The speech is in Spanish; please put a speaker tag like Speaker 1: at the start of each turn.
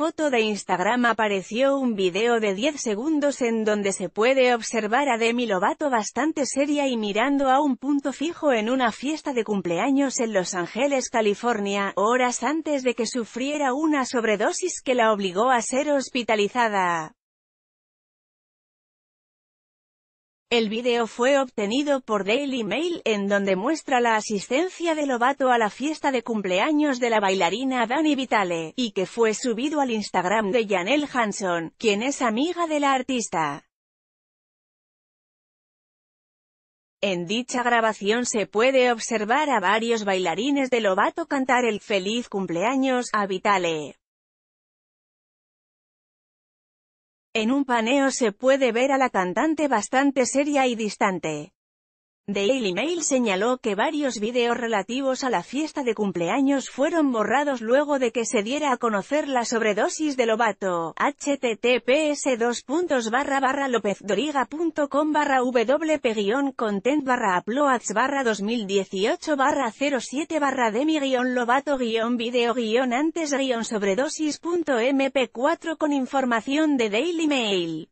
Speaker 1: foto de Instagram apareció un video de 10 segundos en donde se puede observar a Demi Lovato bastante seria y mirando a un punto fijo en una fiesta de cumpleaños en Los Ángeles, California, horas antes de que sufriera una sobredosis que la obligó a ser hospitalizada. El video fue obtenido por Daily Mail en donde muestra la asistencia de Lovato a la fiesta de cumpleaños de la bailarina Dani Vitale, y que fue subido al Instagram de Janelle Hanson, quien es amiga de la artista. En dicha grabación se puede observar a varios bailarines de Lovato cantar el feliz cumpleaños a Vitale. En un paneo se puede ver a la cantante bastante seria y distante. Daily Mail señaló que varios videos relativos a la fiesta de cumpleaños fueron borrados luego de que se diera a conocer la sobredosis de Lobato. https lopezdoriga.com wp content uploads 2018 barra 07 demi lobato video antes sobredosis.mp4 con información de Daily Mail.